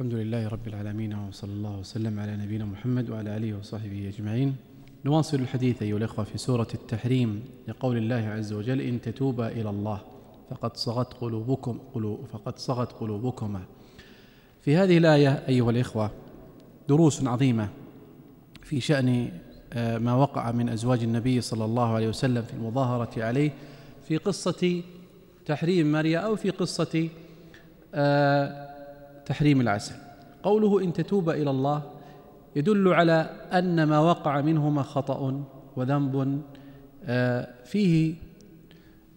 الحمد لله رب العالمين وصلى الله وسلم على نبينا محمد وعلى اله وصحبه اجمعين. نواصل الحديث ايها الاخوه في سوره التحريم لقول الله عز وجل ان تتوبا الى الله فقد صغت قلوبكم قلوب فقد صغت قلوبكما. في هذه الايه ايها الاخوه دروس عظيمه في شان آه، ما وقع من ازواج النبي صلى الله عليه وسلم في المظاهره عليه في قصه تحريم ماريا او في قصه آه تحريم العسل قوله إن تتوب إلى الله يدل على أن ما وقع منهما خطأ وذنب آه، فيه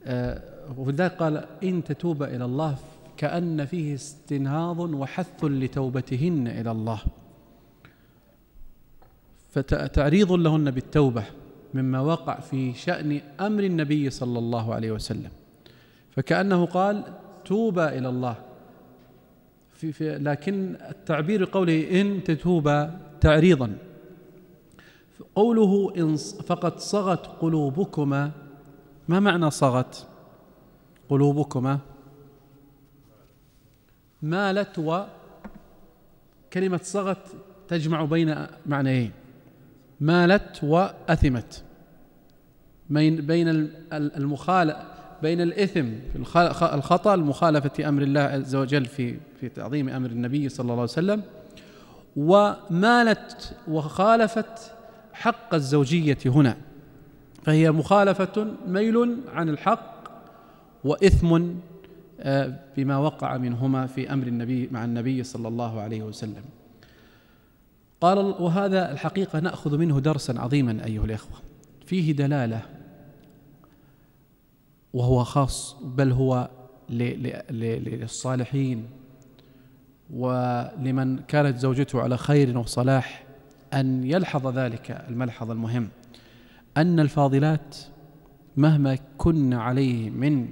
آه، ولذلك قال إن تتوب إلى الله كأن فيه استنهاض وحث لتوبتهن إلى الله فتعريض لهن بالتوبة مما وقع في شأن أمر النبي صلى الله عليه وسلم فكأنه قال توبى إلى الله في في لكن التعبير قوله إن تتوبا تعريضا قوله إن فقد صغت قلوبكما ما معنى صغت قلوبكما مالت و كلمة صغت تجمع بين معنيين مالت وأثمت بين المخالفة بين الإثم في الخطأ المخالفة أمر الله عز وجل في في تعظيم أمر النبي صلى الله عليه وسلم ومالت وخالفت حق الزوجية هنا فهي مخالفة ميل عن الحق وإثم آه، بما وقع منهما في أمر النبي مع النبي صلى الله عليه وسلم قال وهذا الحقيقة نأخذ منه درسا عظيما أيها الإخوة فيه دلالة وهو خاص بل هو للصالحين ولمن كانت زوجته على خير وصلاح أن يلحظ ذلك الملحظ المهم أن الفاضلات مهما كن عليه من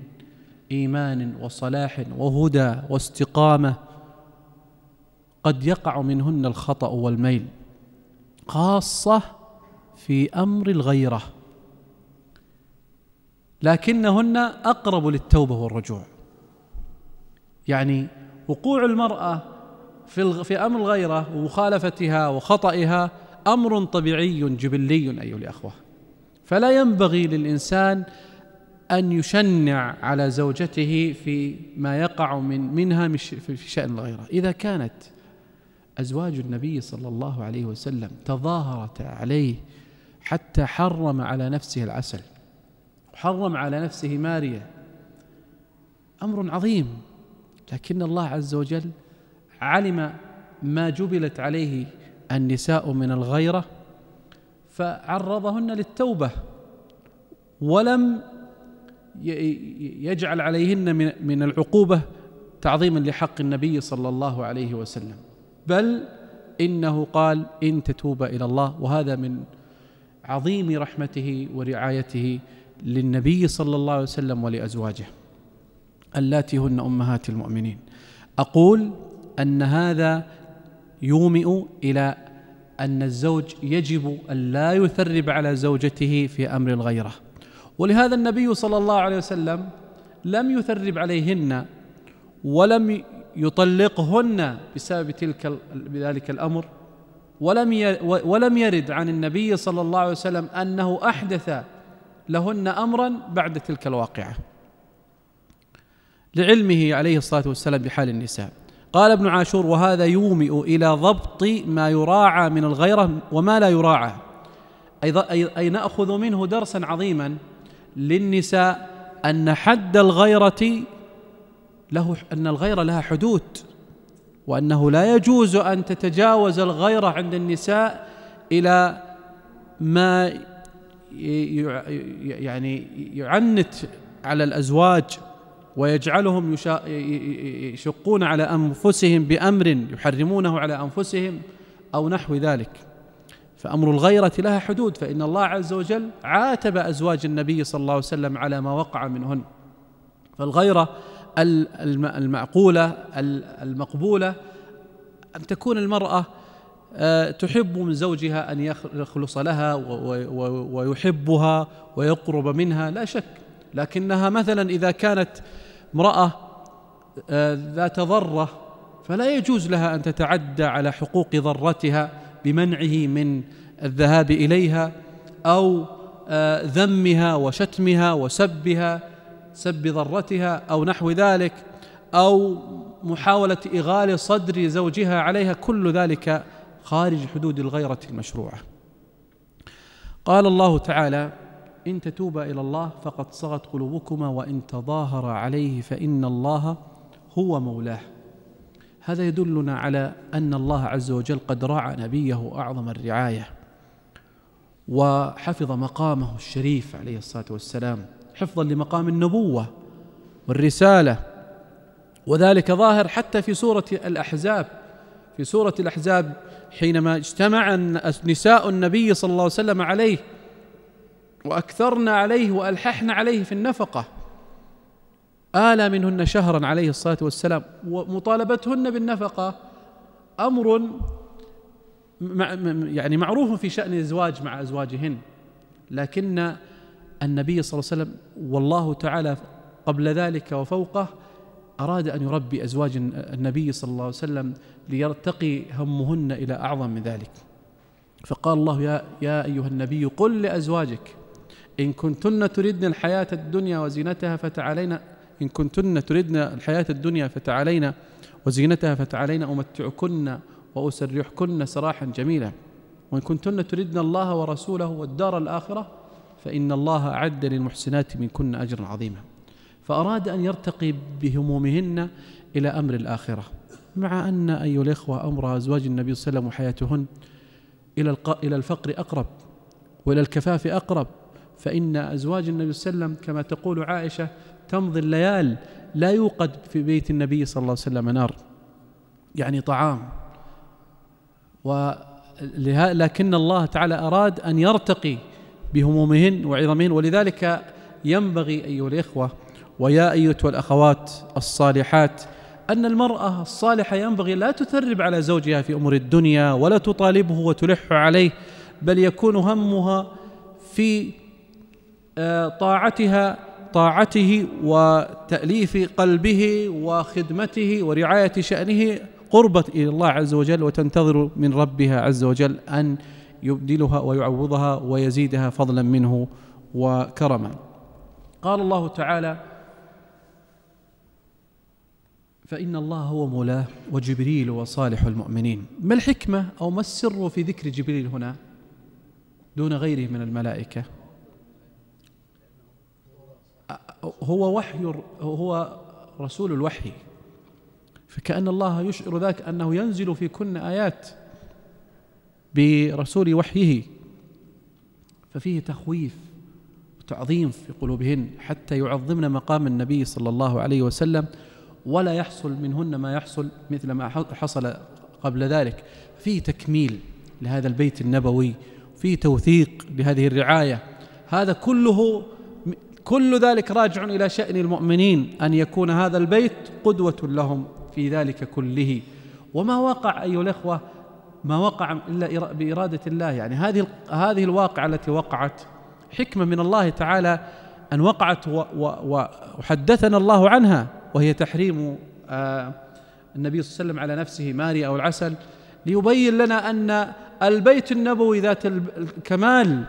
إيمان وصلاح وهدى واستقامة قد يقع منهن الخطأ والميل خاصة في أمر الغيرة لكنهن اقرب للتوبه والرجوع يعني وقوع المراه في في امر الغيره ومخالفتها وخطئها امر طبيعي جبلي ايها الاخوه فلا ينبغي للانسان ان يشنع على زوجته في ما يقع من منها في شان الغيره اذا كانت ازواج النبي صلى الله عليه وسلم تظاهرت عليه حتى حرم على نفسه العسل حرم على نفسه ماريه امر عظيم لكن الله عز وجل علم ما جبلت عليه النساء من الغيره فعرضهن للتوبه ولم يجعل عليهن من العقوبه تعظيما لحق النبي صلى الله عليه وسلم بل انه قال ان تتوب الى الله وهذا من عظيم رحمته ورعايته للنبي صلى الله عليه وسلم ولأزواجه اللاتي هن أمهات المؤمنين أقول أن هذا يومئ إلى أن الزوج يجب أن لا يثرب على زوجته في أمر الغيرة ولهذا النبي صلى الله عليه وسلم لم يثرب عليهن ولم يطلقهن بسبب تلك بذلك الأمر ولم ولم يرد عن النبي صلى الله عليه وسلم أنه أحدث لهن امرا بعد تلك الواقعه لعلمه عليه الصلاه والسلام بحال النساء قال ابن عاشور وهذا يومئ الى ضبط ما يراعى من الغيره وما لا يراعى اي اي ناخذ منه درسا عظيما للنساء ان حد الغيره له ان الغيره لها حدود وانه لا يجوز ان تتجاوز الغيره عند النساء الى ما يعني يعنت على الازواج ويجعلهم يشقون على انفسهم بامر يحرمونه على انفسهم او نحو ذلك فامر الغيره لها حدود فان الله عز وجل عاتب ازواج النبي صلى الله عليه وسلم على ما وقع منهن فالغيره المعقوله المقبوله ان تكون المراه آه، تحب من زوجها أن يخلص لها ويحبها ويقرب منها لا شك لكنها مثلا إذا كانت امرأة آه، ذات ضرة فلا يجوز لها أن تتعدى على حقوق ضرتها بمنعه من الذهاب إليها أو آه، ذمها وشتمها وسبها سب ضرتها أو نحو ذلك أو محاولة إغال صدر زوجها عليها كل ذلك خارج حدود الغيرة المشروعة قال الله تعالى إن تتوبا إلى الله فقد صغت قلوبكما وإن تظاهر عليه فإن الله هو مولاه هذا يدلنا على أن الله عز وجل قد رعى نبيه أعظم الرعاية وحفظ مقامه الشريف عليه الصلاة والسلام حفظا لمقام النبوة والرسالة وذلك ظاهر حتى في سورة الأحزاب في سورة الأحزاب حينما اجتمع نساء النبي صلى الله عليه وسلم عليه واكثرن عليه والححن عليه في النفقه آلى منهن شهرا عليه الصلاة والسلام ومطالبتهن بالنفقة أمر يعني معروف في شأن الزواج مع أزواجهن لكن النبي صلى الله عليه وسلم والله تعالى قبل ذلك وفوقه أراد أن يربي أزواج النبي صلى الله عليه وسلم ليرتقي همهن إلى أعظم من ذلك فقال الله يا, يا أيها النبي قل لأزواجك إن كنتن تردن الحياة الدنيا وزينتها فتعالينا إن كنتن تردن الحياة الدنيا فتعالينا وزينتها فتعالينا أمتعكن وأسرحكن سراحا جميلا وإن كنتن تردن الله ورسوله والدار الآخرة فإن الله أعد للمحسنات منكن أجرا عظيما فأراد أن يرتقي بهمومهن إلى أمر الآخرة مع أن أيها الإخوة أمر أزواج النبي صلى الله عليه وسلم وحياتهن إلى إلى الفقر أقرب وإلى الكفاف أقرب فإن أزواج النبي صلى الله عليه وسلم كما تقول عائشة تمضي الليال لا يوقد في بيت النبي صلى الله عليه وسلم نار يعني طعام لكن الله تعالى أراد أن يرتقي بهمومهن وعظمهن ولذلك ينبغي أيها الإخوة ويا أيتها الأخوات الصالحات أن المرأة الصالحة ينبغي لا تثرب على زوجها في أمور الدنيا ولا تطالبه وتلح عليه بل يكون همها في آه، طاعتها طاعته وتأليف قلبه وخدمته ورعاية شأنه قربت إلى الله عز وجل وتنتظر من ربها عز وجل أن يبدلها ويعوضها ويزيدها فضلا منه وكرما قال الله تعالى فإن الله هو مولاه وجبريل وصالح المؤمنين ما الحكمة أو ما السر في ذكر جبريل هنا دون غيره من الملائكة هو وحي هو رسول الوحي فكأن الله يشعر ذاك أنه ينزل في كل آيات برسول وحيه ففيه تخويف وتعظيم في قلوبهن حتى يعظمن مقام النبي صلى الله عليه وسلم ولا يحصل منهن ما يحصل مثل ما حصل قبل ذلك في تكميل لهذا البيت النبوي في توثيق لهذه الرعايه هذا كله كل ذلك راجع الى شان المؤمنين ان يكون هذا البيت قدوه لهم في ذلك كله وما وقع ايها الاخوه ما وقع الا باراده الله يعني هذه هذه الواقعه التي وقعت حكمه من الله تعالى ان وقعت وحدثنا الله عنها وهي تحريم آه، النبي صلى الله عليه وسلم على نفسه ماري أو العسل ليبين لنا أن البيت النبوي ذات الكمال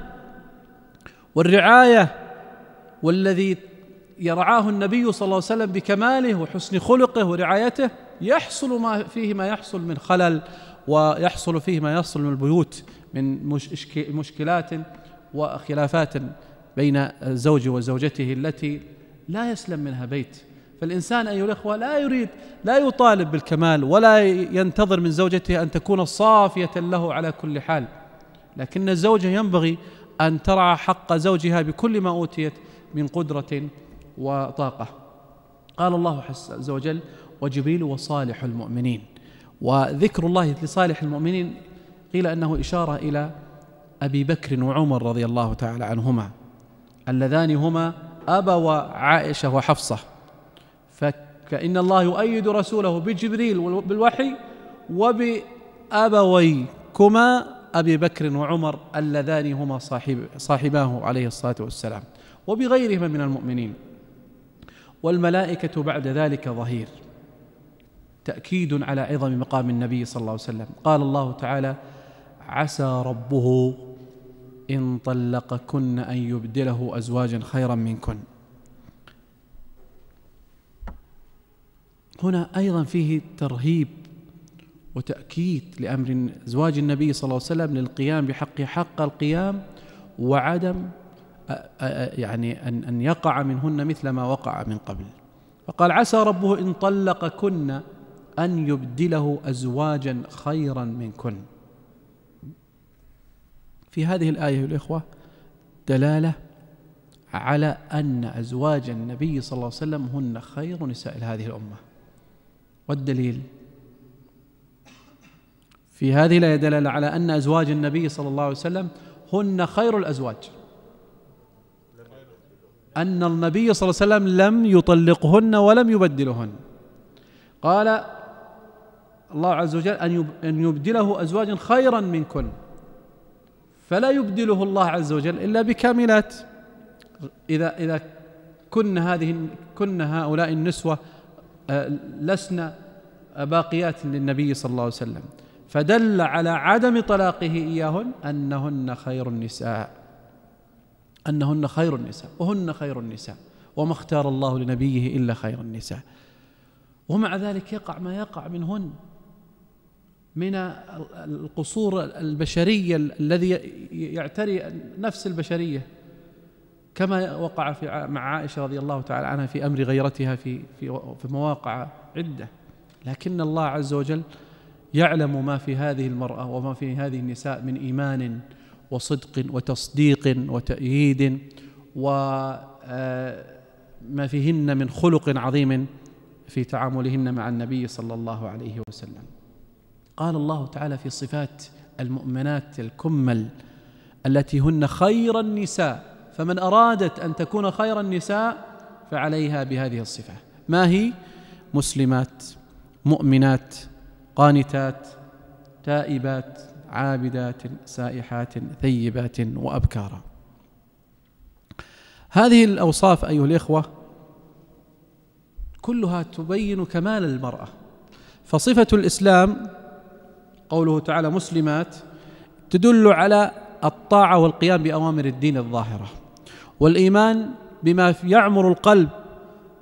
والرعاية والذي يرعاه النبي صلى الله عليه وسلم بكماله وحسن خلقه ورعايته يحصل ما فيه ما يحصل من خلل ويحصل فيه ما يحصل من البيوت من مشكلات وخلافات بين الزوج وزوجته التي لا يسلم منها بيت فالإنسان أيها الأخوة لا يريد لا يطالب بالكمال ولا ينتظر من زوجته أن تكون صافية له على كل حال لكن الزوجة ينبغي أن ترعى حق زوجها بكل ما أوتيت من قدرة وطاقة قال الله عز وجل وجبريل وصالح المؤمنين وذكر الله لصالح المؤمنين قيل أنه إشارة إلى أبي بكر وعمر رضي الله تعالى عنهما اللذان هما أبوا عائشة وحفصة كأن الله يؤيد رسوله بجبريل بالوحي وبأبويكما أبي بكر وعمر اللذان هما صاحب صاحباه عليه الصلاة والسلام وبغيرهما من المؤمنين والملائكة بعد ذلك ظهير تأكيد على عظم مقام النبي صلى الله عليه وسلم قال الله تعالى عسى ربه إن طلقكن أن يبدله أزواجا خيرا منكن هنا أيضا فيه ترهيب وتأكيد لأمر زواج النبي صلى الله عليه وسلم للقيام بحق حق القيام وعدم يعني أن أن يقع منهن مثل ما وقع من قبل فقال عسى ربه إن طلقكن أن يبدله أزواجا خيرا منكن في هذه الآية يا الإخوة دلالة على أن أزواج النبي صلى الله عليه وسلم هن خير نساء هذه الأمة والدليل في هذه الآية دلالة على أن أزواج النبي صلى الله عليه وسلم هن خير الأزواج أن النبي صلى الله عليه وسلم لم يطلقهن ولم يبدلهن قال الله عز وجل أن يبدله أزواجا خيرا منكن فلا يبدله الله عز وجل إلا بكاملات إذا إذا كن هذه كن هؤلاء النسوة آه، لسنا باقيات للنبي صلى الله عليه وسلم فدل على عدم طلاقه إياهن أنهن خير النساء أنهن خير النساء وهن خير النساء وما اختار الله لنبيه إلا خير النساء ومع ذلك يقع ما يقع منهن من القصور البشرية الذي يعتري نفس البشرية كما وقع في مع عائشة رضي الله تعالى عنها في أمر غيرتها في في في مواقع عدة لكن الله عز وجل يعلم ما في هذه المرأة وما في هذه النساء من إيمان وصدق وتصديق وتأييد وما آه، فيهن من خلق عظيم في تعاملهن مع النبي صلى الله عليه وسلم قال الله تعالى في صفات المؤمنات الكمل التي هن خير النساء فمن أرادت أن تكون خير النساء فعليها بهذه الصفة ما هي مسلمات مؤمنات قانتات تائبات عابدات سائحات ثيبات وابكارا هذه الاوصاف ايها الاخوه كلها تبين كمال المراه فصفه الاسلام قوله تعالى مسلمات تدل على الطاعه والقيام باوامر الدين الظاهره والايمان بما يعمر القلب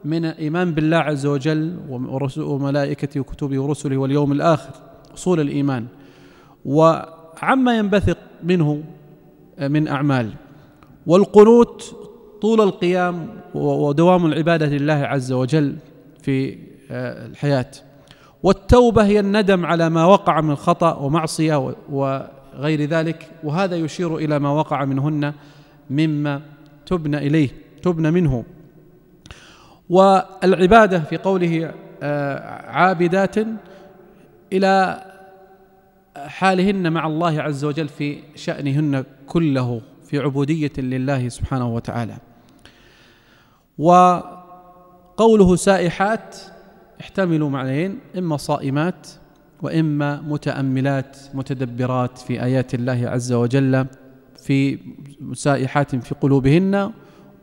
من ايمان بالله عز وجل وملائكته وكتبه ورسله واليوم الاخر اصول الايمان وعما ينبثق منه آه، من اعمال والقنوت طول القيام ودوام العباده لله عز وجل في آه، الحياه والتوبه هي الندم على ما وقع من خطا ومعصيه وغير ذلك وهذا يشير الى ما وقع منهن مما تبنى اليه تبنى منه والعبادة في قوله آه، عابدات إلى حالهن مع الله عز وجل في شأنهن كله في عبودية لله سبحانه وتعالى وقوله سائحات احتملوا معنيين إما صائمات وإما متأملات متدبرات في آيات الله عز وجل في سائحات في قلوبهن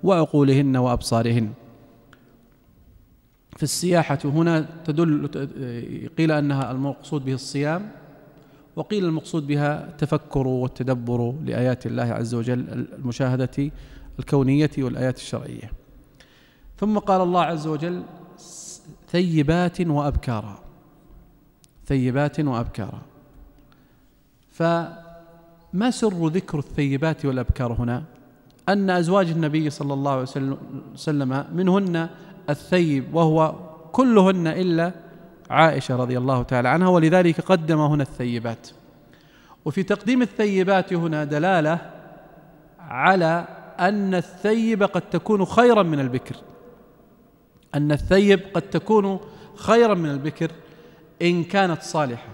وعقولهن وأبصارهن في السياحة هنا تدل قيل أنها المقصود به الصيام وقيل المقصود بها التفكر والتدبر لآيات الله عز وجل المشاهدة الكونية والآيات الشرعية ثم قال الله عز وجل ثيبات وأبكارا ثيبات وأبكارا فما سر ذكر الثيبات والأبكار هنا أن أزواج النبي صلى الله عليه وسلم منهن الثيب وهو كلهن إلا عائشة رضي الله تعالى عنها ولذلك قدم هنا الثيبات وفي تقديم الثيبات هنا دلالة على أن الثيب قد تكون خيرا من البكر أن الثيب قد تكون خيرا من البكر إن كانت صالحة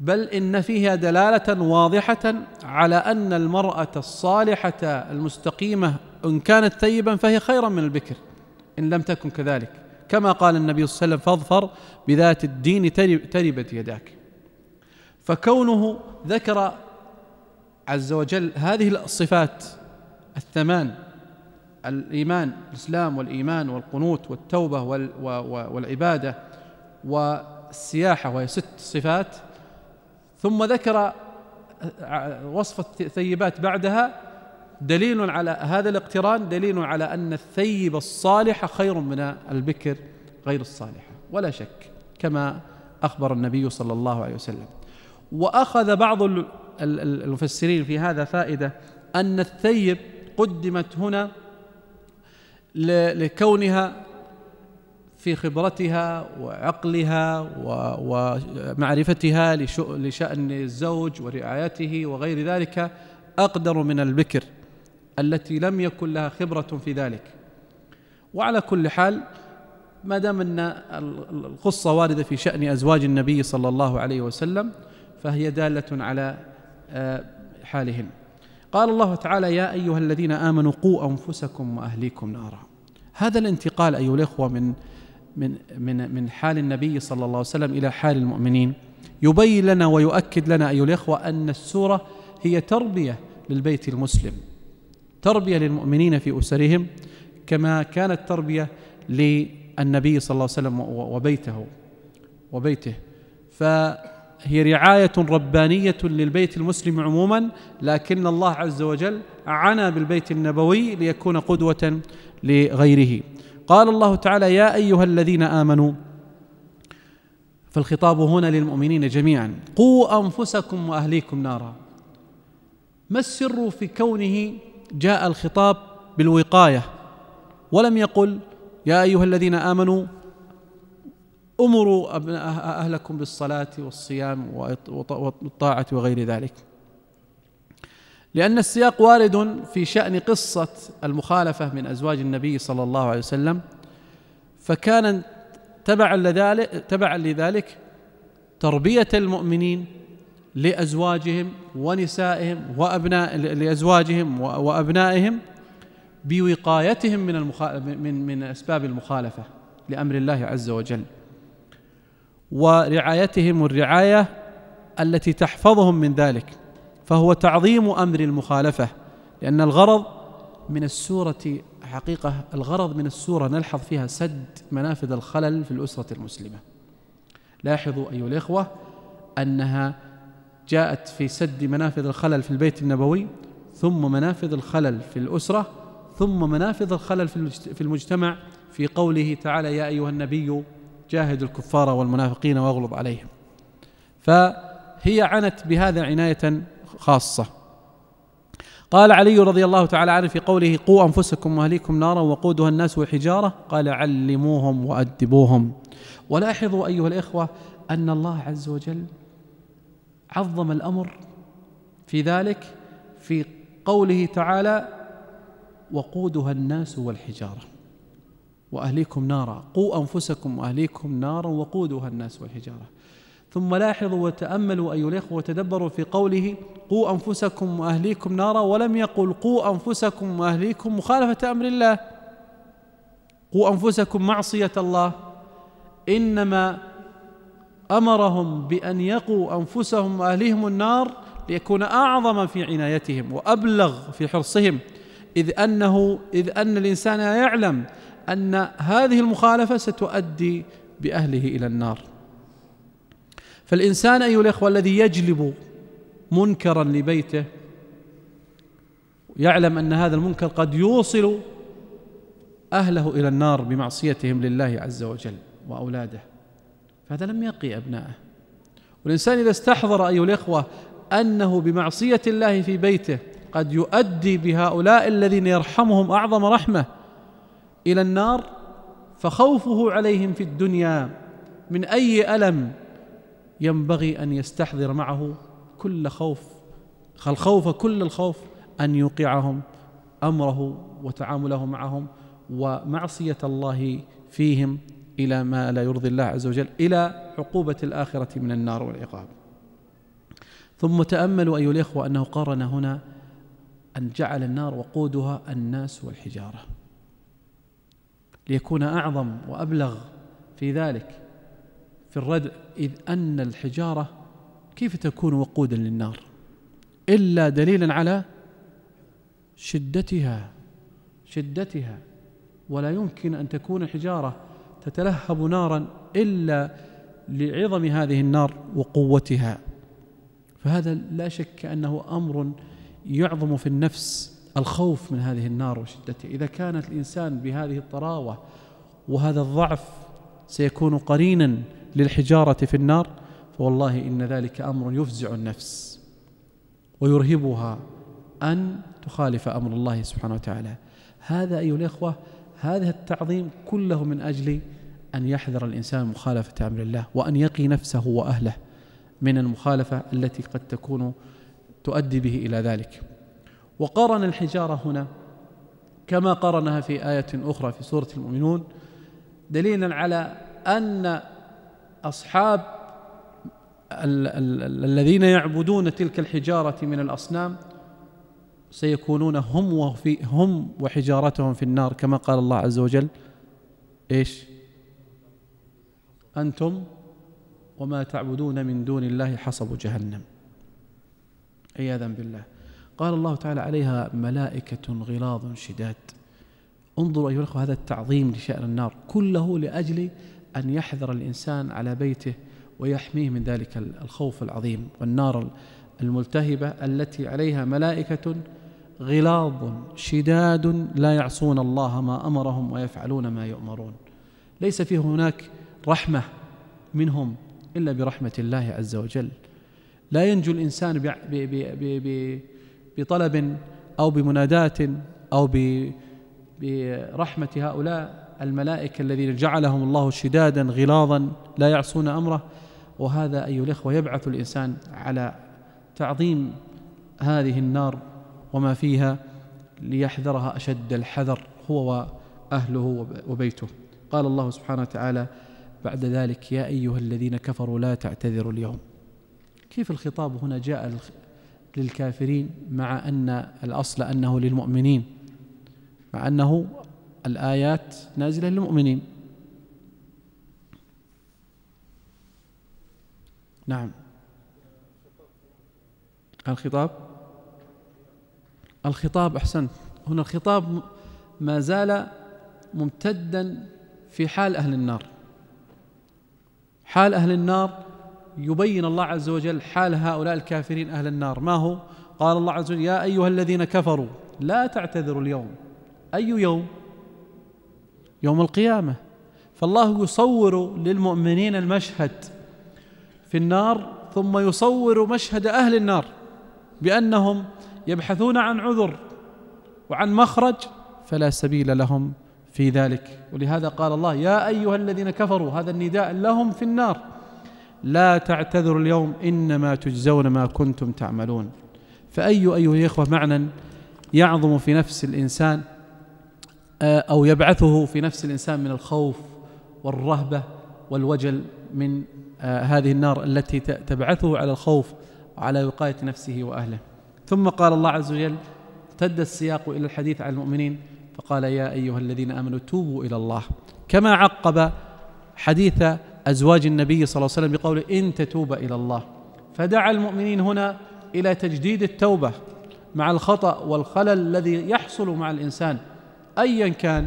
بل إن فيها دلالة واضحة على أن المرأة الصالحة المستقيمة إن كانت ثيبا فهي خيرا من البكر إن لم تكن كذلك كما قال النبي صلى الله عليه وسلم فاظفر بذات الدين تربت يداك فكونه ذكر عز وجل هذه الصفات الثمان الايمان الاسلام والايمان والقنوت والتوبه والعباده والسياحه وهي ست صفات ثم ذكر وصف الثيبات بعدها دليل على هذا الاقتران دليل على أن الثيب الصالح خير من البكر غير الصالحة ولا شك كما أخبر النبي صلى الله عليه وسلم وأخذ بعض المفسرين في هذا فائدة أن الثيب قدمت هنا لكونها في خبرتها وعقلها ومعرفتها لشأن الزوج ورعايته وغير ذلك أقدر من البكر التي لم يكن لها خبرة في ذلك وعلى كل حال ما دام أن القصة واردة في شأن أزواج النبي صلى الله عليه وسلم فهي دالة على آه، حالهن قال الله تعالى يا أيها الذين آمنوا قوا أنفسكم وأهليكم نارا هذا الانتقال أيها الإخوة من من من من حال النبي صلى الله عليه وسلم إلى حال المؤمنين يبين لنا ويؤكد لنا أيها الإخوة أن السورة هي تربية للبيت المسلم تربية للمؤمنين في أسرهم كما كانت تربية للنبي صلى الله عليه وسلم وبيته وبيته فهي رعاية ربانية للبيت المسلم عموما لكن الله عز وجل عنى بالبيت النبوي ليكون قدوة لغيره قال الله تعالى يا أيها الذين آمنوا فالخطاب هنا للمؤمنين جميعا قوا أنفسكم وأهليكم نارا ما السر في كونه جاء الخطاب بالوقايه ولم يقل يا ايها الذين امنوا امروا أبناء أه- أه- اهلكم بالصلاه والصيام والطاعه وغير ذلك لان السياق وارد في شان قصه المخالفه من ازواج النبي صلى الله عليه وسلم فكان تبعا لذلك تبعا لذلك تربيه المؤمنين لأزواجهم ونسائهم وأبناء لأزواجهم وأبنائهم بوقايتهم من المخالف من من أسباب المخالفة لأمر الله عز وجل ورعايتهم الرعاية التي تحفظهم من ذلك فهو تعظيم أمر المخالفة لأن الغرض من السورة حقيقة الغرض من السورة نلحظ فيها سد منافذ الخلل في الأسرة المسلمة لاحظوا أيها الإخوة أنها جاءت في سد منافذ الخلل في البيت النبوي ثم منافذ الخلل في الأسرة ثم منافذ الخلل في المجتمع في قوله تعالى يا أيها النبي جاهد الكفار والمنافقين واغلظ عليهم فهي عنت بهذا عناية خاصة قال علي رضي الله تعالى عنه في قوله قوا أنفسكم وأهليكم نارا وقودها الناس والحجارة قال علموهم وأدبوهم ولاحظوا أيها الإخوة أن الله عز وجل عظم الامر في ذلك في قوله تعالى وقودها الناس والحجاره واهليكم نارا قوا انفسكم واهليكم نارا وقودها الناس والحجاره ثم لاحظوا وتاملوا ايها الاخوه وتدبروا في قوله قوا انفسكم واهليكم نارا ولم يقل قوا انفسكم واهليكم مخالفه امر الله قوا انفسكم معصيه الله انما امرهم بان يقوا انفسهم واهليهم النار ليكون اعظم في عنايتهم وابلغ في حرصهم اذ انه اذ ان الانسان يعلم ان هذه المخالفه ستؤدي باهله الى النار فالانسان ايها الاخوه الذي يجلب منكرا لبيته يعلم ان هذا المنكر قد يوصل اهله الى النار بمعصيتهم لله عز وجل واولاده فهذا لم يقي أبناءه والإنسان إذا استحضر أيها الإخوة أنه بمعصية الله في بيته قد يؤدي بهؤلاء الذين يرحمهم أعظم رحمة إلى النار فخوفه عليهم في الدنيا من أي ألم ينبغي أن يستحضر معه كل خوف الخوف كل الخوف أن يوقعهم أمره وتعامله معهم ومعصية الله فيهم إلى ما لا يرضي الله عز وجل إلى عقوبة الآخرة من النار والعقاب ثم تأملوا أيها الإخوة أنه قارن هنا أن جعل النار وقودها الناس والحجارة ليكون أعظم وأبلغ في ذلك في الردع إذ أن الحجارة كيف تكون وقودا للنار إلا دليلا على شدتها شدتها ولا يمكن أن تكون حجارة تتلهب نارا الا لعظم هذه النار وقوتها فهذا لا شك انه امر يعظم في النفس الخوف من هذه النار وشدتها اذا كان الانسان بهذه الطراوه وهذا الضعف سيكون قرينا للحجاره في النار فوالله ان ذلك امر يفزع النفس ويرهبها ان تخالف امر الله سبحانه وتعالى هذا ايها الاخوه هذا التعظيم كله من أجل أن يحذر الإنسان مخالفة أمر الله وأن يقي نفسه وأهله من المخالفة التي قد تكون تؤدي به إلى ذلك وقارن الحجارة هنا كما قارنها في آية أخرى في سورة المؤمنون دليلا على أن أصحاب الذين يعبدون تلك الحجارة من الأصنام سيكونون هم وفي هم وحجارتهم في النار كما قال الله عز وجل ايش انتم وما تعبدون من دون الله حصب جهنم عياذا بالله قال الله تعالى عليها ملائكه غلاظ شداد انظروا ايها الاخوه هذا التعظيم لشان النار كله لاجل ان يحذر الانسان على بيته ويحميه من ذلك الخوف العظيم والنار الملتهبه التي عليها ملائكه غلاظ شداد لا يعصون الله ما امرهم ويفعلون ما يؤمرون ليس في هناك رحمه منهم الا برحمه الله عز وجل لا ينجو الانسان بطلب او بمناداه او برحمه هؤلاء الملائكه الذين جعلهم الله شدادا غلاظا لا يعصون امره وهذا ايها الاخوه يبعث الانسان على تعظيم هذه النار وما فيها ليحذرها أشد الحذر هو وأهله وبيته قال الله سبحانه وتعالى بعد ذلك يا أيها الذين كفروا لا تعتذروا اليوم كيف الخطاب هنا جاء للكافرين مع أن الأصل أنه للمؤمنين مع أنه الآيات نازلة للمؤمنين نعم الخطاب الخطاب احسنت هنا الخطاب ما زال ممتدا في حال اهل النار حال اهل النار يبين الله عز وجل حال هؤلاء الكافرين اهل النار ما هو قال الله عز وجل يا ايها الذين كفروا لا تعتذروا اليوم اي يوم يوم القيامه فالله يصور للمؤمنين المشهد في النار ثم يصور مشهد اهل النار بانهم يبحثون عن عذر وعن مخرج فلا سبيل لهم في ذلك ولهذا قال الله يا ايها الذين كفروا هذا النداء لهم في النار لا تعتذروا اليوم انما تجزون ما كنتم تعملون فاي ايها الاخوه معنى يعظم في نفس الانسان آه، او يبعثه في نفس الانسان من الخوف والرهبه والوجل من آه، هذه النار التي تبعثه على الخوف على وقايه نفسه واهله ثم قال الله عز وجل ارتد السياق الى الحديث عن المؤمنين فقال يا ايها الذين امنوا توبوا الى الله كما عقب حديث ازواج النبي صلى الله عليه وسلم بقوله ان تتوب الى الله فدعا المؤمنين هنا الى تجديد التوبه مع الخطا والخلل الذي يحصل مع الانسان ايا كان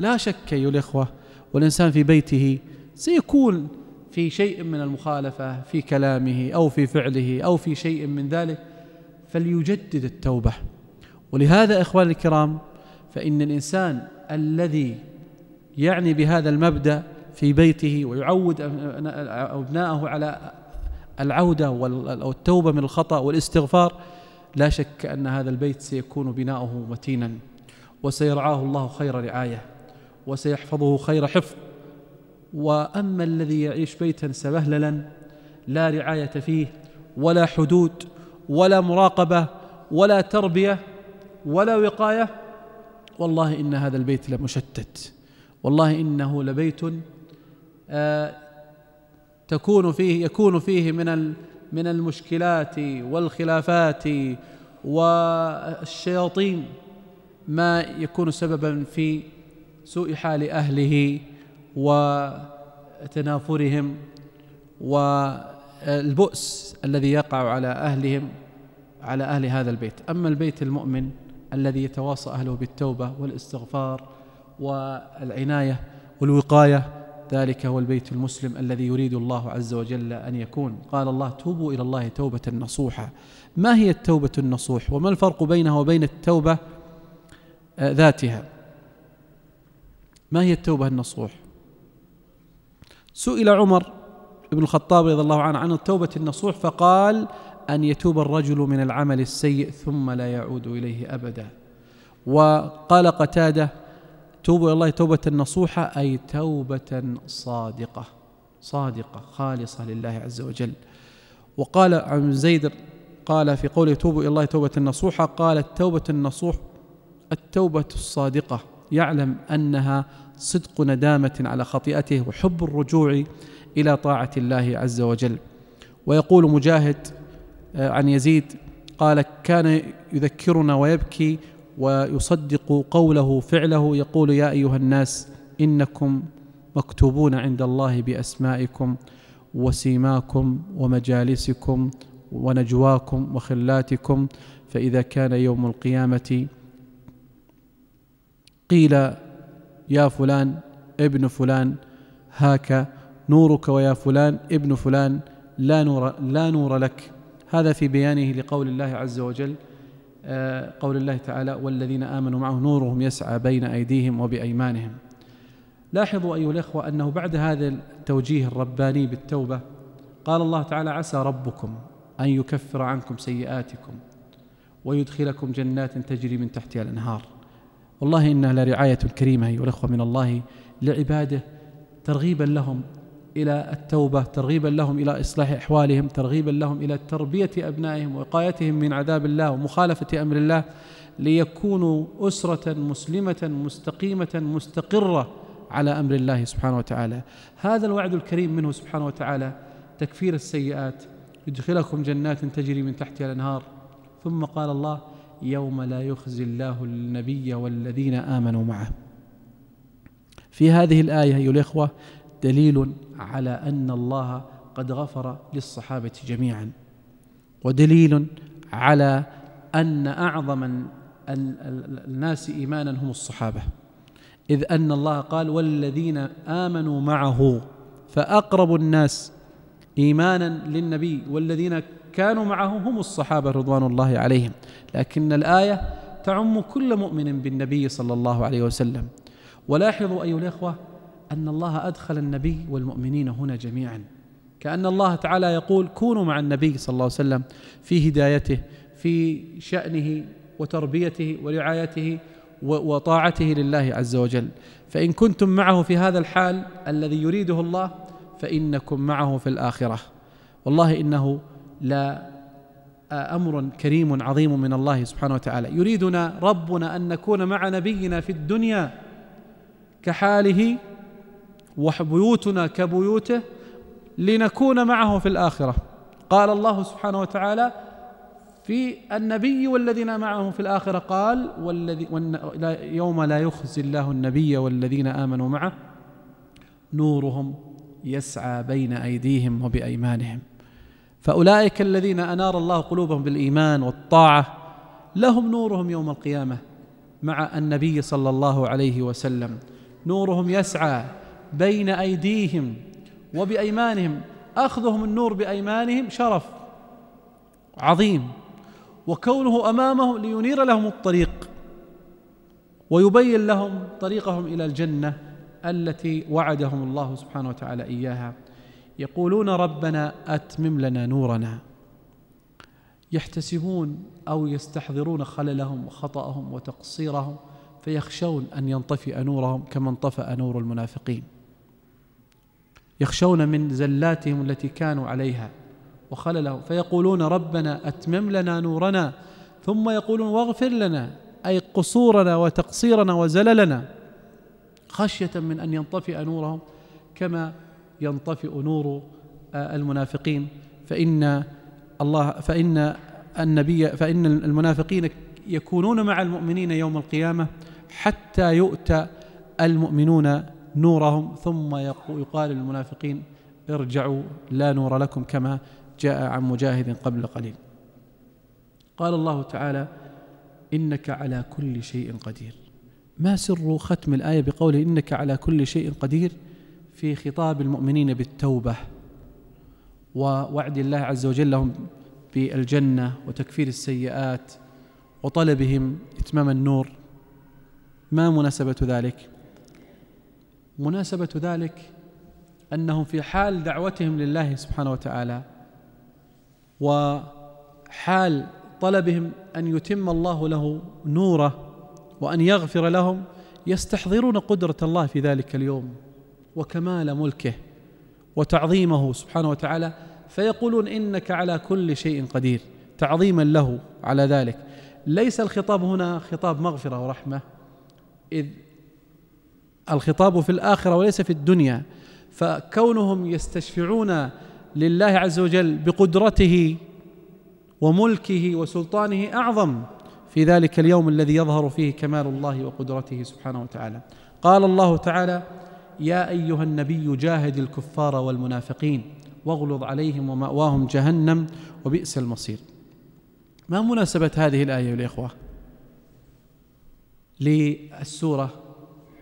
لا شك ايها الاخوه والانسان في بيته سيكون في شيء من المخالفه في كلامه او في فعله او في شيء من ذلك فليجدد التوبه ولهذا اخواني الكرام فان الانسان الذي يعني بهذا المبدا في بيته ويعود ابناءه على العوده والتوبه من الخطا والاستغفار لا شك ان هذا البيت سيكون بناؤه متينا وسيرعاه الله خير رعايه وسيحفظه خير حفظ واما الذي يعيش بيتا سبهللا لا رعايه فيه ولا حدود ولا مراقبه ولا تربيه ولا وقايه والله ان هذا البيت لمشتت والله انه لبيت آه، تكون فيه يكون فيه من من المشكلات والخلافات والشياطين ما يكون سببا في سوء حال اهله وتنافرهم و البؤس الذي يقع على أهلهم على أهل هذا البيت أما البيت المؤمن الذي يتواصى أهله بالتوبة والاستغفار والعناية والوقاية ذلك هو البيت المسلم الذي يريد الله عز وجل أن يكون قال الله توبوا إلى الله توبة نصوحة ما هي التوبة النصوح وما الفرق بينها وبين التوبة ذاتها ما هي التوبة النصوح سئل عمر ابن الخطاب رضي الله عنه عن التوبة النصوح فقال أن يتوب الرجل من العمل السيء ثم لا يعود إليه أبدا وقال قتادة توبوا إلى الله توبة نصوحة أي توبة صادقة صادقة خالصة لله عز وجل وقال عن زيد قال في قوله توبوا إلى الله توبة نصوحة قال التوبة النصوح التوبة الصادقة يعلم أنها صدق ندامة على خطيئته وحب الرجوع الى طاعه الله عز وجل ويقول مجاهد آه، عن يزيد قال كان يذكرنا ويبكي ويصدق قوله فعله يقول يا ايها الناس انكم مكتوبون عند الله باسمائكم وسيماكم ومجالسكم ونجواكم وخلاتكم فاذا كان يوم القيامه قيل يا فلان ابن فلان هاك نورك ويا فلان ابن فلان لا نور لا نور لك هذا في بيانه لقول الله عز وجل آه، قول الله تعالى والذين امنوا معه نورهم يسعى بين ايديهم وبايمانهم لاحظوا ايها الاخوه انه بعد هذا التوجيه الرباني بالتوبه قال الله تعالى عسى ربكم ان يكفر عنكم سيئاتكم ويدخلكم جنات تجري من تحتها الانهار والله انها لرعايه كريمه ايها الاخوه من الله لعباده ترغيبا لهم إلى التوبة ترغيبا لهم إلى إصلاح أحوالهم ترغيبا لهم إلى تربية أبنائهم وقايتهم من عذاب الله ومخالفة أمر الله ليكونوا أسرة مسلمة مستقيمة مستقرة على أمر الله سبحانه وتعالى هذا الوعد الكريم منه سبحانه وتعالى تكفير السيئات يدخلكم جنات تجري من تحتها الأنهار ثم قال الله يوم لا يخزي الله النبي والذين آمنوا معه في هذه الآية أيها الإخوة دليل على أن الله قد غفر للصحابة جميعا ودليل على أن أعظم الناس إيمانا هم الصحابة إذ أن الله قال والذين آمنوا معه فأقرب الناس إيمانا للنبي والذين كانوا معه هم الصحابة رضوان الله عليهم لكن الآية تعم كل مؤمن بالنبي صلى الله عليه وسلم ولاحظوا أيها الإخوة أن الله أدخل النبي والمؤمنين هنا جميعا كأن الله تعالى يقول كونوا مع النبي صلى الله عليه وسلم في هدايته في شأنه وتربيته ورعايته وطاعته لله عز وجل فإن كنتم معه في هذا الحال الذي يريده الله فإنكم معه في الآخرة والله إنه لا آه، امر كريم عظيم من الله سبحانه وتعالى يريدنا ربنا ان نكون مع نبينا في الدنيا كحاله وبيوتنا كبيوته لنكون معه في الآخرة قال الله سبحانه وتعالى في النبي والذين معه في الآخرة قال والذي يوم لا يخزي الله النبي والذين آمنوا معه نورهم يسعى بين أيديهم وبأيمانهم فأولئك الذين أنار الله قلوبهم بالإيمان والطاعة لهم نورهم يوم القيامة مع النبي صلى الله عليه وسلم نورهم يسعى بين أيديهم وبأيمانهم أخذهم النور بأيمانهم شرف عظيم وكونه أمامهم لينير لهم الطريق ويبين لهم طريقهم إلى الجنة التي وعدهم الله سبحانه وتعالى إياها يقولون ربنا أتمم لنا نورنا يحتسبون أو يستحضرون خللهم وخطأهم وتقصيرهم فيخشون أن ينطفئ نورهم كما انطفأ نور المنافقين يخشون من زلاتهم التي كانوا عليها وخللهم فيقولون ربنا أتمم لنا نورنا ثم يقولون واغفر لنا أي قصورنا وتقصيرنا وزللنا خشية من أن ينطفئ نورهم كما ينطفئ نور آه، المنافقين فإن الله فإن النبي فإن المنافقين يكونون مع المؤمنين يوم القيامة حتى يؤتى المؤمنون نورهم ثم يقال للمنافقين ارجعوا لا نور لكم كما جاء عن مجاهد قبل قليل قال الله تعالى انك على كل شيء قدير ما سر ختم الايه بقوله انك على كل شيء قدير في خطاب المؤمنين بالتوبه ووعد الله عز وجل لهم بالجنه وتكفير السيئات وطلبهم اتمام النور ما مناسبه ذلك مناسبة ذلك أنهم في حال دعوتهم لله سبحانه وتعالى وحال طلبهم أن يتم الله له نوره وأن يغفر لهم يستحضرون قدرة الله في ذلك اليوم وكمال ملكه وتعظيمه سبحانه وتعالى فيقولون إنك على كل شيء قدير تعظيما له على ذلك ليس الخطاب هنا خطاب مغفرة ورحمة إذ الخطاب في الآخرة وليس في الدنيا فكونهم يستشفعون لله عز وجل بقدرته وملكه وسلطانه أعظم في ذلك اليوم الذي يظهر فيه كمال الله وقدرته سبحانه وتعالى قال الله تعالى يا أيها النبي جاهد الكفار والمنافقين واغلظ عليهم ومأواهم جهنم وبئس المصير ما مناسبة هذه الآية يا الإخوة للسورة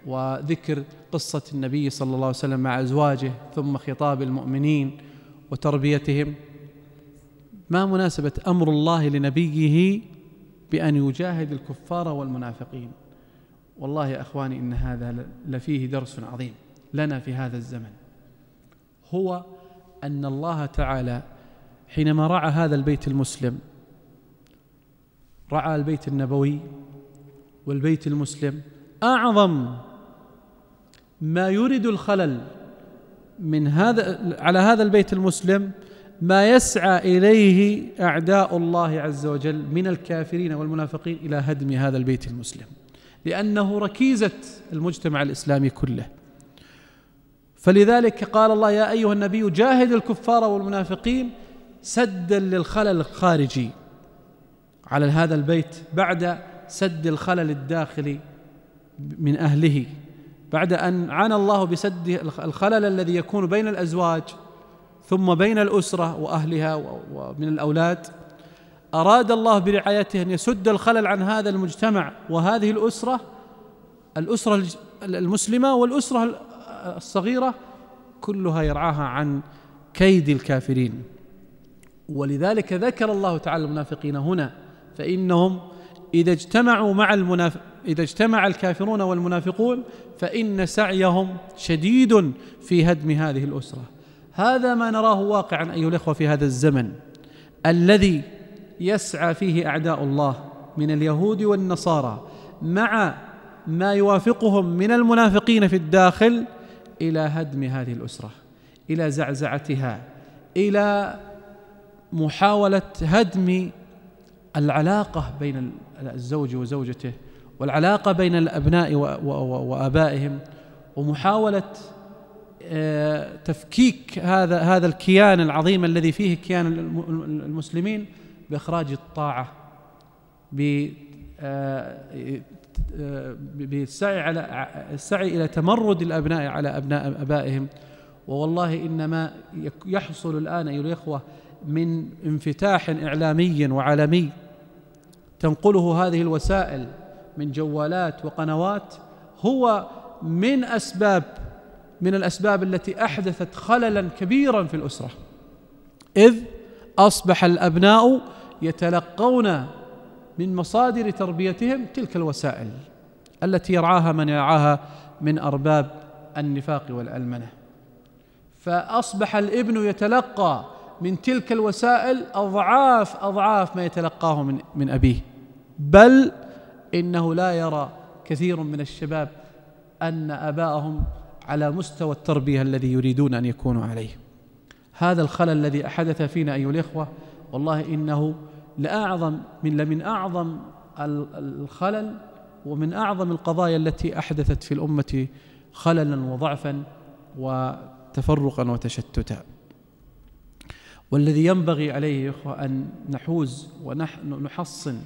وذكر قصة النبي صلى الله عليه وسلم مع أزواجه ثم خطاب المؤمنين وتربيتهم ما مناسبة أمر الله لنبيه بأن يجاهد الكفار والمنافقين والله يا إخواني إن هذا لفيه درس عظيم لنا في هذا الزمن هو أن الله تعالى حينما رعى هذا البيت المسلم رعى البيت النبوي والبيت المسلم أعظم ما يورد الخلل من هذا على هذا البيت المسلم ما يسعى اليه اعداء الله عز وجل من الكافرين والمنافقين الى هدم هذا البيت المسلم لانه ركيزه المجتمع الاسلامي كله فلذلك قال الله يا ايها النبي جاهد الكفار والمنافقين سدا للخلل الخارجي على هذا البيت بعد سد الخلل الداخلي من اهله بعد ان عانى الله بسد الخلل الذي يكون بين الازواج ثم بين الاسره واهلها ومن الاولاد اراد الله برعايته ان يسد الخلل عن هذا المجتمع وهذه الاسره الاسره المسلمه والاسره الصغيره كلها يرعاها عن كيد الكافرين ولذلك ذكر الله تعالى المنافقين هنا فانهم اذا اجتمعوا مع المنافق إذا اجتمع الكافرون والمنافقون فإن سعيهم شديد في هدم هذه الأسرة هذا ما نراه واقعا أيها الإخوة في هذا الزمن الذي يسعى فيه أعداء الله من اليهود والنصارى مع ما يوافقهم من المنافقين في الداخل إلى هدم هذه الأسرة إلى زعزعتها إلى محاولة هدم العلاقة بين الزوج وزوجته والعلاقة بين الأبناء وآبائهم ومحاولة آه، تفكيك هذا هذا الكيان العظيم الذي فيه كيان المسلمين بإخراج الطاعة آه، آه، بالسعي على السعي إلى تمرد الأبناء على أبناء أبائهم ووالله إنما يحصل الآن أيها الإخوة من انفتاح إعلامي وعالمي تنقله هذه الوسائل من جوالات وقنوات هو من اسباب من الاسباب التي احدثت خللا كبيرا في الاسره اذ اصبح الابناء يتلقون من مصادر تربيتهم تلك الوسائل التي يرعاها من يرعاها من ارباب النفاق والالمنه فاصبح الابن يتلقى من تلك الوسائل اضعاف اضعاف ما يتلقاه من من ابيه بل إنه لا يرى كثير من الشباب أن أباءهم على مستوى التربية الذي يريدون أن يكونوا عليه هذا الخلل الذي أحدث فينا أيها الإخوة والله إنه لأعظم من لمن أعظم الخلل ومن أعظم القضايا التي أحدثت في الأمة خللا وضعفا وتفرقا وتشتتا والذي ينبغي عليه يا إخوة أن نحوز ونحن نحصن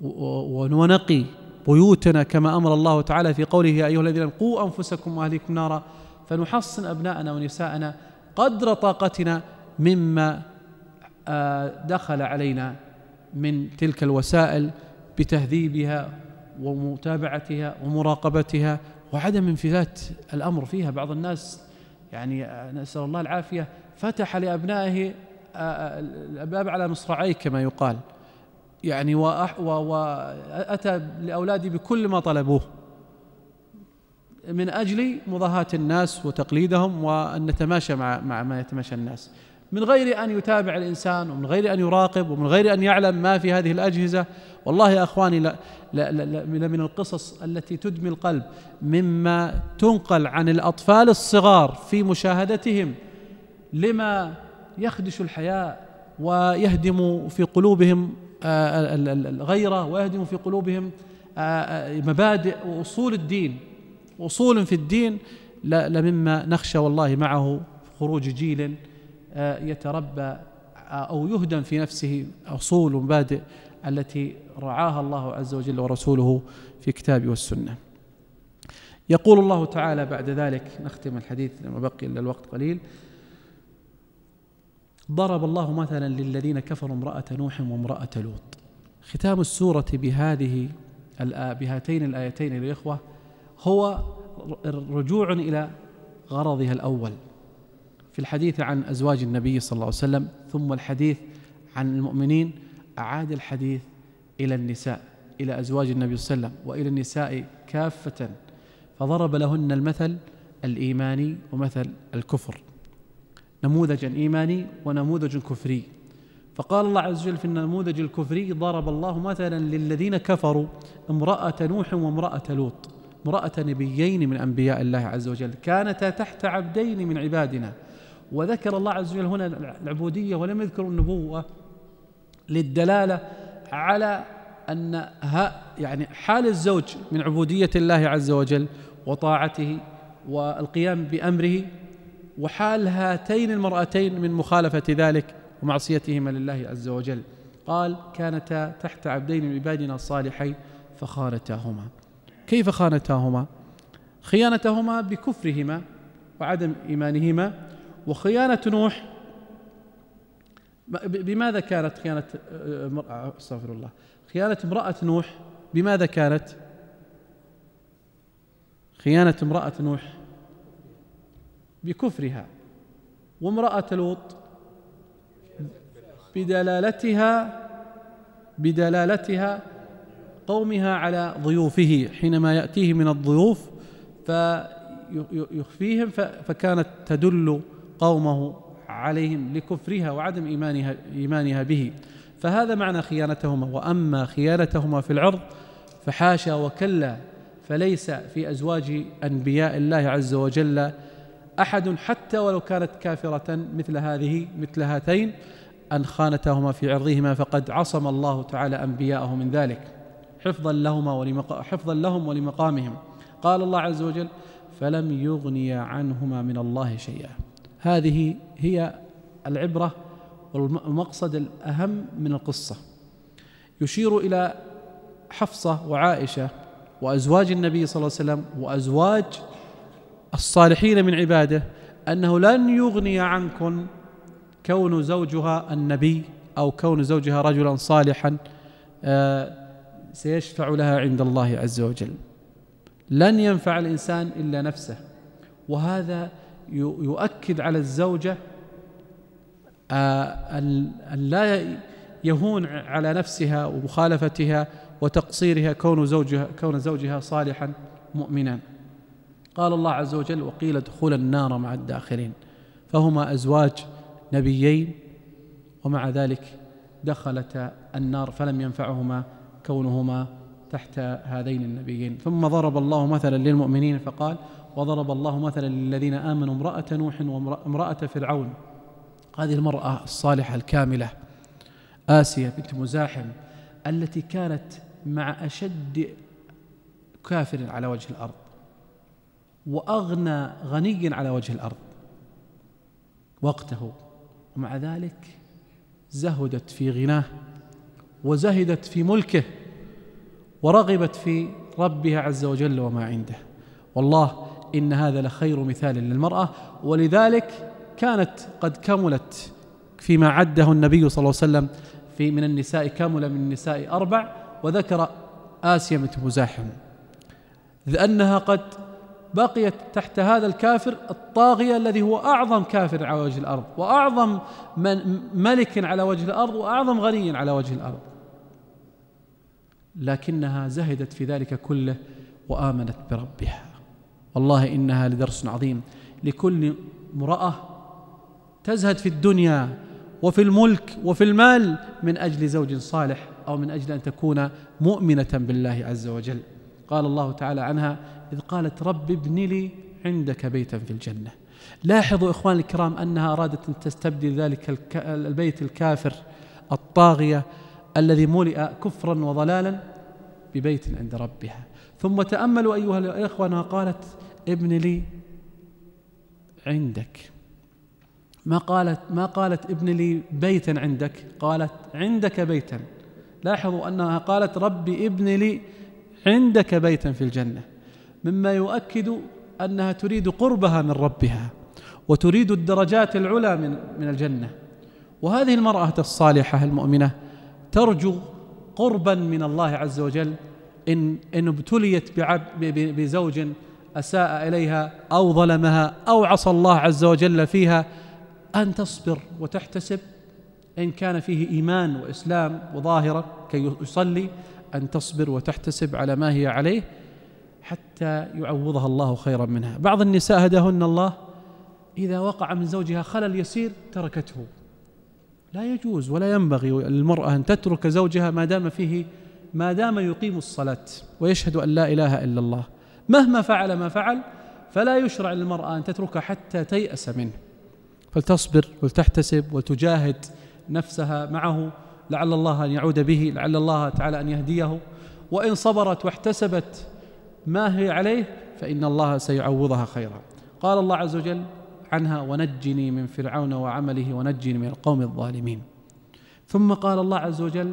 ونقي بيوتنا كما امر الله تعالى في قوله يا ايها الذين قوا انفسكم واهليكم نارا فنحصن ابناءنا ونساءنا قدر طاقتنا مما آه، دخل علينا من تلك الوسائل بتهذيبها ومتابعتها ومراقبتها وعدم انفلات الامر فيها بعض الناس يعني آه، نسال الله العافيه فتح لابنائه آه، الباب على مصراعيه كما يقال يعني وأح وأتى لأولادي بكل ما طلبوه من أجل مضاهاة الناس وتقليدهم وأن نتماشى مع, مع ما يتماشى الناس من غير أن يتابع الإنسان ومن غير أن يراقب ومن غير أن يعلم ما في هذه الأجهزة والله يا أخواني لا لا لا لا من القصص التي تدمي القلب مما تنقل عن الأطفال الصغار في مشاهدتهم لما يخدش الحياة ويهدم في قلوبهم آه، الغيرة ويهدم في قلوبهم آه، آه، مبادئ وأصول الدين أصول في الدين لمما نخشى والله معه خروج جيل يتربى أو يهدم في نفسه أصول ومبادئ التي رعاها الله عز وجل ورسوله في كتابه والسنة يقول الله تعالى بعد ذلك نختم الحديث لما بقي إلا الوقت قليل ضرب الله مثلا للذين كفروا امرأة نوح وامرأة لوط ختام السورة بهذه بهاتين الآيتين الإخوة هو رجوع إلى غرضها الأول في الحديث عن أزواج النبي صلى الله عليه وسلم ثم الحديث عن المؤمنين أعاد الحديث إلى النساء إلى أزواج النبي صلى الله عليه وسلم وإلى النساء كافة فضرب لهن المثل الإيماني ومثل الكفر نموذجا ايماني ونموذج كفري فقال الله عز وجل في النموذج الكفري ضرب الله مثلا للذين كفروا امراه نوح وامراه لوط امراه نبيين من انبياء الله عز وجل كانتا تحت عبدين من عبادنا وذكر الله عز وجل هنا العبوديه ولم يذكر النبوه للدلاله على ان يعني حال الزوج من عبوديه الله عز وجل وطاعته والقيام بامره وحال هاتين المرأتين من مخالفة ذلك ومعصيتهما لله عز وجل قال كانتا تحت عبدين من عبادنا الصالحين فخانتاهما كيف خانتاهما خيانتهما بكفرهما وعدم إيمانهما وخيانة نوح بماذا كانت خيانة آه، استغفر الله خيانة امرأة نوح بماذا كانت خيانة امرأة نوح بكفرها وامرأة لوط بدلالتها بدلالتها قومها على ضيوفه حينما يأتيه من الضيوف فيخفيهم فكانت تدل قومه عليهم لكفرها وعدم إيمانها, إيمانها به فهذا معنى خيانتهما وأما خيانتهما في العرض فحاشا وكلا فليس في أزواج أنبياء الله عز وجل أحد حتى ولو كانت كافرة مثل هذه مثل هاتين أن خانتهما في عرضهما فقد عصم الله تعالى أنبياءه من ذلك حفظا لهما ولمق... حفظا لهم ولمقامهم قال الله عز وجل فلم يغني عنهما من الله شيئا هذه هي العبرة والمقصد الأهم من القصة يشير إلى حفصة وعائشة وأزواج النبي صلى الله عليه وسلم وأزواج الصالحين من عباده أنه لن يغني عنكم كون زوجها النبي أو كون زوجها رجلا صالحا آه، سيشفع لها عند الله عز وجل لن ينفع الإنسان إلا نفسه وهذا يؤكد على الزوجة آه، أن لا يهون على نفسها ومخالفتها وتقصيرها كون زوجها كون زوجها صالحا مؤمنا قال الله عز وجل وقيل ادخل النار مع الداخلين فهما أزواج نبيين ومع ذلك دخلتا النار فلم ينفعهما كونهما تحت هذين النبيين ثم ضرب الله مثلا للمؤمنين فقال وضرب الله مثلا للذين امنوا امراه نوح وامراه فرعون هذه المراه الصالحه الكامله اسيه بنت مزاحم التي كانت مع اشد كافر على وجه الارض واغنى غني على وجه الارض وقته ومع ذلك زهدت في غناه وزهدت في ملكه ورغبت في ربها عز وجل وما عنده والله ان هذا لخير مثال للمراه ولذلك كانت قد كملت فيما عده النبي صلى الله عليه وسلم في من النساء كمل من النساء اربع وذكر آسيا بنت مزاحم لأنها قد بقيت تحت هذا الكافر الطاغية الذي هو أعظم كافر على وجه الأرض وأعظم من ملك على وجه الأرض وأعظم غني على وجه الأرض لكنها زهدت في ذلك كله وآمنت بربها والله إنها لدرس عظيم لكل امرأة تزهد في الدنيا وفي الملك وفي المال من أجل زوج صالح أو من أجل أن تكون مؤمنة بالله عز وجل قال الله تعالى عنها إذ قالت رب ابن لي عندك بيتا في الجنة لاحظوا إخوان الكرام أنها أرادت أن تستبدل ذلك البيت الكافر الطاغية الذي ملئ كفرا وضلالا ببيت عند ربها ثم تأملوا أيها الإخوة أنها قالت ابن لي عندك ما قالت ما قالت ابن لي بيتا عندك قالت عندك بيتا لاحظوا أنها قالت ربي ابن لي عندك بيتا في الجنة مما يؤكد أنها تريد قربها من ربها وتريد الدرجات العلى من من الجنة وهذه المرأة الصالحة المؤمنة ترجو قربا من الله عز وجل إن إن ابتليت بزوج أساء إليها أو ظلمها أو عصى الله عز وجل فيها أن تصبر وتحتسب إن كان فيه إيمان وإسلام وظاهرة كي يصلي أن تصبر وتحتسب على ما هي عليه حتى يعوضها الله خيرا منها بعض النساء هداهن الله إذا وقع من زوجها خلل يسير تركته لا يجوز ولا ينبغي للمرأة أن تترك زوجها ما دام فيه ما دام يقيم الصلاة ويشهد أن لا إله إلا الله مهما فعل ما فعل فلا يشرع للمرأة أن تتركه حتى تيأس منه فلتصبر ولتحتسب وتجاهد نفسها معه لعل الله أن يعود به لعل الله تعالى أن يهديه وإن صبرت واحتسبت ما هي عليه فإن الله سيعوضها خيرا قال الله عز وجل عنها ونجني من فرعون وعمله ونجني من القوم الظالمين ثم قال الله عز وجل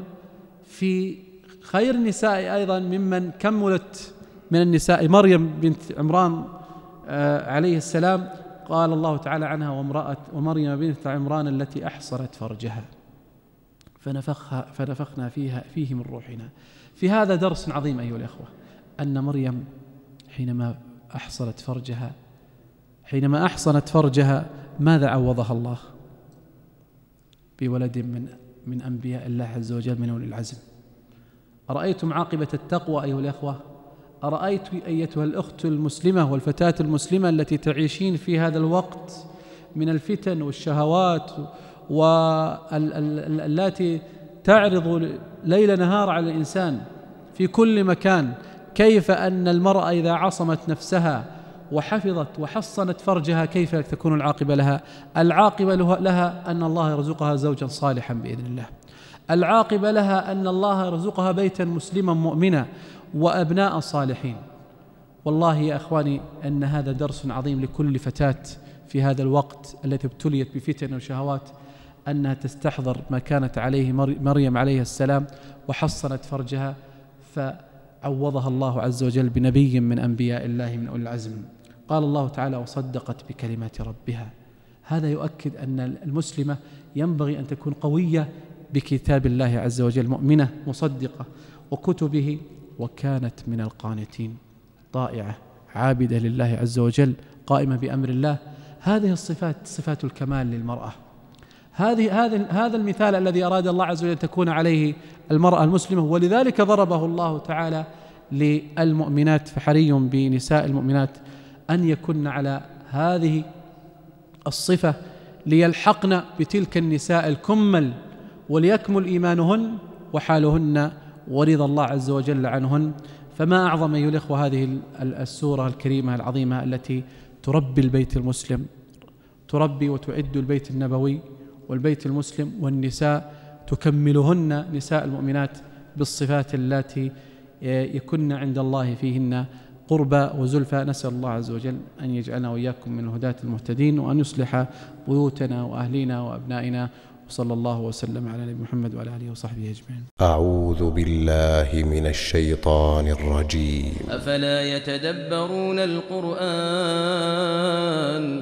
في خير النساء أيضا ممن كملت من النساء مريم بنت عمران آه، عليه السلام قال الله تعالى عنها وامرأة ومريم بنت عمران التي أحصرت فرجها فنفخها فنفخنا فيها فيه من روحنا في هذا درس عظيم أيها الأخوة أن مريم حينما أحصنت فرجها حينما أحصنت فرجها ماذا عوضها الله بولد من من أنبياء الله عز وجل من أولي العزم أرأيتم عاقبة التقوى أيها الأخوة أرأيت أيتها الأخت المسلمة والفتاة المسلمة التي تعيشين في هذا الوقت من الفتن والشهوات والتي تعرض ليل نهار على الإنسان في كل مكان كيف أن المرأة إذا عصمت نفسها وحفظت وحصنت فرجها كيف تكون العاقبة لها العاقبة لها أن الله يرزقها زوجا صالحا بإذن الله العاقبة لها أن الله يرزقها بيتا مسلما مؤمنا وأبناء صالحين والله يا اخواني ان هذا درس عظيم لكل فتاه في هذا الوقت التي ابتليت بفتن وشهوات أنها تستحضر ما كانت عليه مريم عليه السلام وحصنت فرجها فعوضها الله عز وجل بنبي من أنبياء الله من أولي العزم قال الله تعالى وصدقت بكلمات ربها هذا يؤكد أن المسلمة ينبغي أن تكون قوية بكتاب الله عز وجل مؤمنة مصدقة وكتبه وكانت من القانتين طائعة عابدة لله عز وجل قائمة بأمر الله هذه الصفات صفات الكمال للمرأة هذه هذا هذا المثال الذي اراد الله عز وجل ان تكون عليه المراه المسلمه ولذلك ضربه الله تعالى للمؤمنات فحري بنساء المؤمنات ان يكن على هذه الصفه ليلحقن بتلك النساء الكمل وليكمل ايمانهن وحالهن ورضا الله عز وجل عنهن فما اعظم ايها الاخوه هذه السوره الكريمه العظيمه التي تربي البيت المسلم تربي وتعد البيت النبوي والبيت المسلم والنساء تكملهن نساء المؤمنات بالصفات التي آه، يكن عند الله فيهن قربى وزلفى نسأل الله عز وجل أن يجعلنا وإياكم من الهداة المهتدين وأن يصلح بيوتنا وأهلينا وأبنائنا وصلى الله وسلم على نبي محمد وعلى آله وصحبه أجمعين أعوذ بالله من الشيطان الرجيم أفلا يتدبرون القرآن